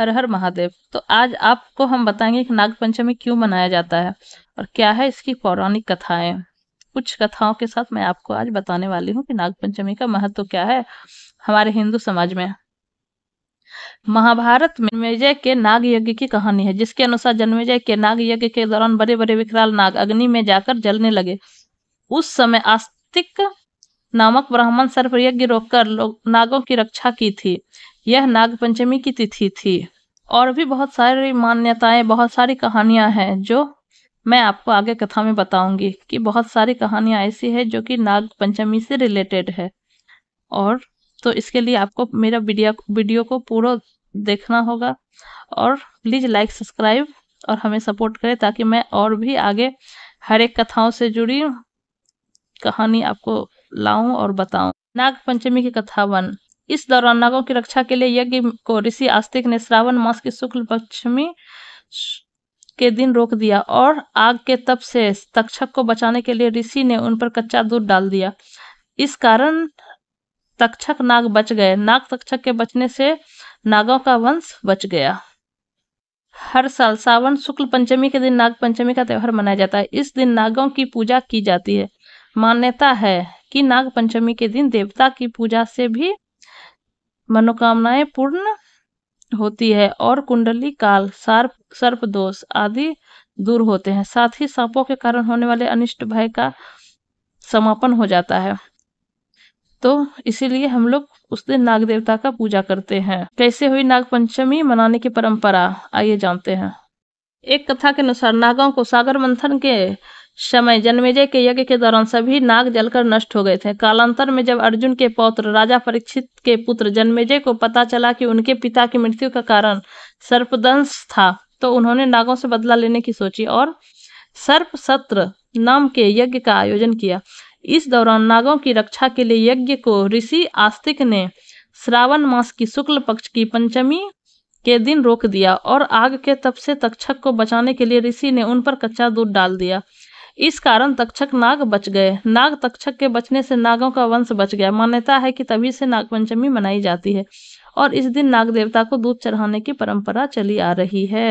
हर हर महादेव तो आज आपको हम बताएंगे कि नाग पंचमी क्यों मनाया जाता है और क्या है इसकी पौराणिक कथाएं कुछ कथाओं के साथ मैं आपको आज बताने वाली हूँ कि नाग पंचमी का महत्व क्या है हमारे हिंदू समाज में महाभारत में विजय के नाग यज्ञ की कहानी है जिसके अनुसार जन्मेजय के नाग यज्ञ के दौरान बड़े बड़े विकराल नाग अग्नि में जाकर जलने लगे उस समय आस्तिक नामक ब्राह्मण सर्वयज्ञ रोककर लोग नागों की रक्षा की थी यह नागपंचमी की तिथि थी और भी बहुत सारी मान्यताएं बहुत सारी कहानियां हैं जो मैं आपको आगे कथा में बताऊंगी कि बहुत सारी कहानियां ऐसी है जो कि नाग पंचमी से रिलेटेड है और तो इसके लिए आपको मेरा वीडियो वीडियो को पूरा देखना होगा और प्लीज़ लाइक सब्सक्राइब और हमें सपोर्ट करें ताकि मैं और भी आगे हर एक कथाओं से जुड़ी कहानी आपको लाऊं और बताऊं नाग पंचमी की कथा वन इस दौरान नागों की रक्षा के लिए यज्ञ को ऋषि आस्तिक ने श्रावण मास की शुक्ल पक्षमी के दिन रोक दिया और आग के तप से तक्षक को बचाने के लिए ऋषि ने उन पर कच्चा दूध डाल दिया इस कारण तक्षक नाग बच गए नाग तक्षक के बचने से नागों का वंश बच गया हर साल सावन शुक्ल पंचमी के दिन नाग पंचमी का त्यौहार मनाया जाता है इस दिन नागों की पूजा की जाती है मान्यता है कि नाग पंचमी के दिन देवता की पूजा से भी मनोकामनाएं पूर्ण होती है और कुंडली काल सर्प सर्प दोष आदि दूर होते हैं साथ ही सांपों के कारण होने वाले अनिष्ट भय का समापन हो जाता है तो इसीलिए हम लोग उस दिन नाग देवता का पूजा करते हैं कैसे हुई नाग पंचमी मनाने की परंपरा आइए जानते हैं एक कथा के अनुसार नागों को सागर मंथन के समय जन्मेजय के यज्ञ के दौरान सभी नाग जलकर नष्ट हो गए थे कालांतर में जब अर्जुन के पौत्र राजा परीक्षित के पुत्र जन्मेजय को पता चला कि उनके पिता की मृत्यु का कारण सर्पदंश था तो उन्होंने नागों से बदला लेने की सोची और सर्प सत्र नाम के यज्ञ का आयोजन किया इस दौरान नागों की रक्षा के लिए यज्ञ को ऋषि आस्तिक ने श्रावण मास की शुक्ल पक्ष की पंचमी के दिन रोक दिया और आग के तप से तक्षक को बचाने के लिए ऋषि ने उन पर कच्चा दूध डाल दिया इस कारण तक्षक नाग बच गए नाग तक्षक के बचने से नागों का वंश बच गया मान्यता है कि तभी से नागपंचमी मनाई जाती है और इस दिन नाग देवता को दूध चढ़ाने की परंपरा चली आ रही है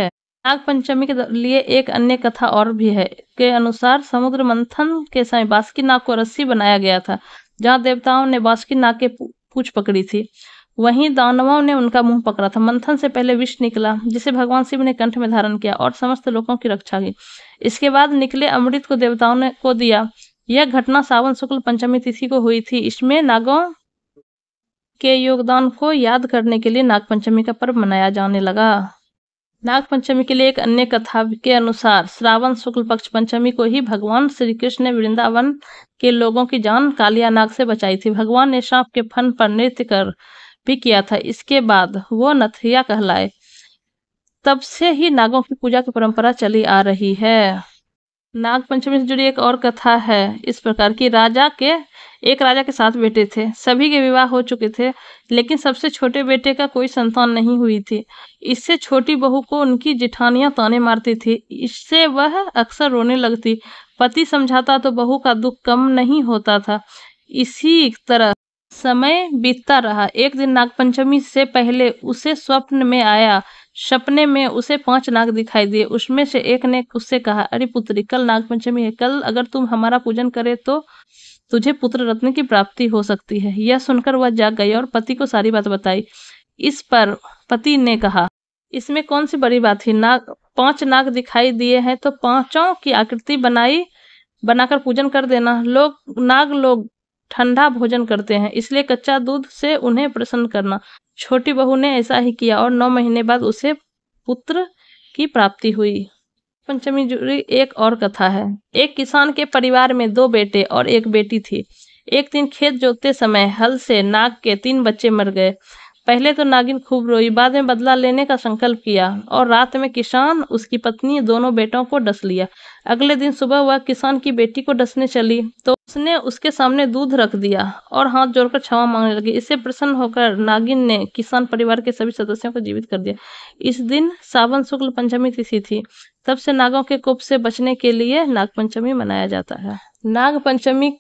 नाग पंचमी के लिए एक अन्य कथा और भी है के अनुसार समुद्र मंथन के समय बासुकी नाग को रस्सी बनाया गया था जहाँ देवताओं ने बासुकी नाग के पूछ पकड़ी थी वहीं दानवों ने उनका मुंह पकड़ा था मंथन से पहले विष निकला जिसे भगवान शिव ने कंठ में धारण किया और समस्त लोगों की रक्षा की इसके बाद निकले अमृत को देवताओं ने को दिया यह घटना सावन शुक्ल पंचमी तिथि को हुई थी इसमें नागों के योगदान को याद करने के लिए नागपंचमी का पर्व मनाया जाने लगा नागपंचमी के लिए एक अन्य कथा के अनुसार श्रावण शुक्ल पक्ष पंचमी को ही भगवान श्री कृष्ण ने वृंदावन के लोगों की जान कालिया नाग से बचाई थी भगवान ने सांप के फन पर नृत्य कर भी किया था इसके बाद वो नथिया कहलाए तब से ही नागों की पूजा की परंपरा चली आ रही है नाग पंचमी से जुड़ी एक और कथा है इस प्रकार की राजा के एक राजा के साथ बेटे थे सभी के विवाह हो चुके थे लेकिन सबसे छोटे बेटे का कोई संतान नहीं हुई थी इससे छोटी बहू को उनकी जिठानियां ताने मारती थी इससे वह अक्सर रोने लगती पति समझाता तो बहू का दुख कम नहीं होता था इसी तरह समय बीतता रहा एक दिन नागपंचमी से पहले उसे स्वप्न में आया सपने में उसे पांच नाग दिखाई दिए उसमें से एक ने उससे कहा अरे पुत्री कल नागपंचमी है कल अगर तुम हमारा पूजन करे तो तुझे पुत्र रत्न की प्राप्ति हो सकती है यह सुनकर वह जाग गई और पति को सारी बात बताई इस पर पति ने कहा इसमें कौन सी बड़ी बात थी नाग पांच नाग दिखाई दिए हैं तो पांचों की आकृति बनाई बनाकर पूजन कर देना लोग नाग लोग ठंडा भोजन करते हैं इसलिए कच्चा दूध से उन्हें प्रसन्न करना छोटी बहू ने ऐसा ही किया और नौ महीने बाद उसे पुत्र की प्राप्ति हुई पंचमी जुड़ी एक और कथा है एक किसान के परिवार में दो बेटे और एक बेटी थी एक दिन खेत जोतते समय हल से नाग के तीन बच्चे मर गए पहले तो नागिन खूब रोई बाद में बदला लेने का संकल्प किया और रात में किसान उसकी पत्नी दोनों बेटों को डस लिया अगले दिन सुबह वह किसान की बेटी को डसने चली तो उसने उसके सामने दूध रख दिया और हाथ जोड़कर क्षमा मांगने लगी इससे प्रसन्न होकर नागिन ने किसान परिवार के सभी सदस्यों को जीवित कर दिया इस दिन सावन शुक्ल पंचमी तिथि थी तब से नागों के कुप से बचने के लिए नाग पंचमी मनाया जाता है नाग पंचमी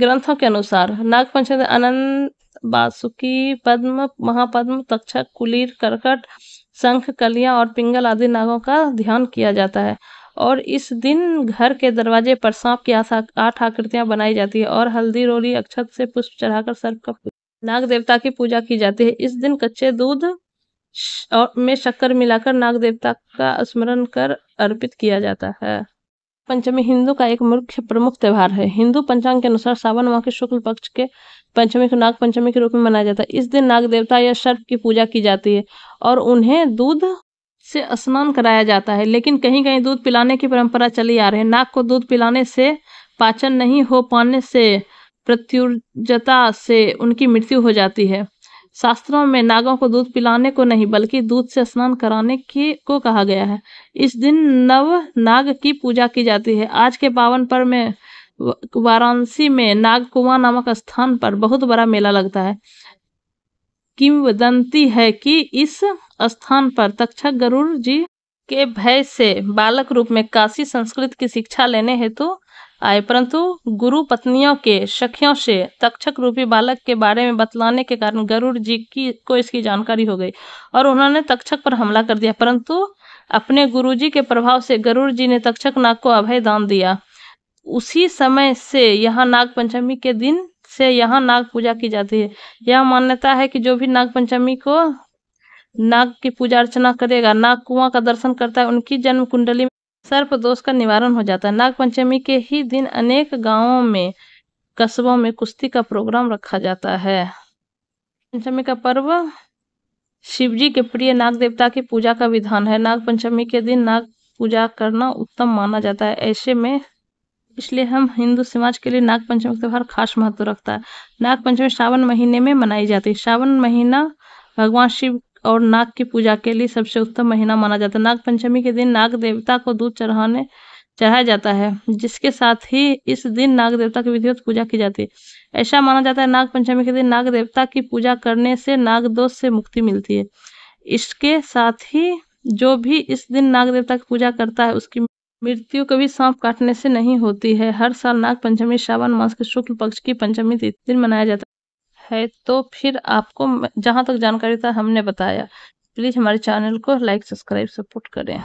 ग्रंथों के अनुसार नागपंचमी अनंत बासुकी पद्म महापद्म तक्षक कुलीर करकट शंख कलिया और पिंगल आदि नागों का ध्यान किया जाता है और इस दिन घर के दरवाजे पर सांप की आठ आकृतियां बनाई जाती है और हल्दी रोली अक्षत से पुष्प चढ़ाकर सर्प का नाग देवता की पूजा की जाती है इस दिन कच्चे दूध और में शक्कर मिलाकर नाग देवता का स्मरण कर अर्पित किया जाता है पंचमी हिंदू का एक मुख्य प्रमुख त्यौहार है हिंदू पंचांग के अनुसार सावन माह के शुक्ल पक्ष के पंचमी को नाग पंचमी के रूप में मनाया जाता है इस दिन नाग देवता या सर्प की पूजा की जाती है और उन्हें दूध से स्नान कराया जाता है लेकिन कहीं कहीं दूध पिलाने की परंपरा चली आ रही है नाग को दूध पिलाने से पाचन नहीं हो पाने से प्रत्युर्जता से उनकी मृत्यु हो जाती है शास्त्रों में नागों को दूध पिलाने को नहीं बल्कि दूध से स्नान कराने के को कहा गया है इस दिन नव नाग की पूजा की जाती है आज के पावन पर्व में वाराणसी में नाग कुआ नामक स्थान पर बहुत बड़ा मेला लगता है किंवदंती है कि इस स्थान पर तक्षक गरुड़ जी के भय से बालक रूप में काशी संस्कृत की शिक्षा लेने हेतु तो आए परंतु गुरु पत्नियों के सखियों से तक्षक रूपी बालक के बारे में बतलाने के कारण गरुड़ जी की को इसकी जानकारी हो गई और उन्होंने तक्षक पर हमला कर दिया परंतु अपने गुरुजी के प्रभाव से गरुड़ जी ने तक्षक नाग को अभय दान दिया उसी समय से यहाँ नाग पंचमी के दिन से यहाँ नाग पूजा की जाती है यह मान्यता है कि जो भी नाग पंचमी को नाग की पूजा अर्चना करेगा नाग कुआं का दर्शन करता है उनकी जन्म कुंडली सर्प दोष का निवारण हो जाता है नागपंचमी के ही दिन अनेक गांवों में कस्बों में कुश्ती का प्रोग्राम रखा जाता है पंचमी का पर्व शिवजी के प्रिय नाग देवता की पूजा का विधान है नाग पंचमी के दिन नाग पूजा करना उत्तम माना जाता है ऐसे में इसलिए हम हिंदू समाज के लिए नाग पंचमी का त्यौहार खास महत्व रखता है नाग पंचमी श्रावण महीने में मनाई जाती है श्रावण महीना भगवान शिव और नाग की पूजा के लिए सबसे उत्तम महीना माना जाता है नाग पंचमी के दिन नाग देवता को दूध चढ़ाने चढ़ाया जाता है जिसके साथ ही इस दिन नाग देवता की विधिवत पूजा की जाती है ऐसा माना जाता है नाग पंचमी के दिन नाग देवता की पूजा करने से नाग दोष से मुक्ति मिलती है इसके साथ ही जो भी इस दिन नाग देवता की पूजा करता है उसकी मृत्यु कभी सांप काटने से नहीं होती है हर साल नाग पंचमी श्रावण मास के शुक्ल पक्ष की पंचमी तिथि दिन मनाया जाता है है तो फिर आपको जहाँ तक जानकारी था हमने बताया प्लीज़ हमारे चैनल को लाइक सब्सक्राइब सपोर्ट करें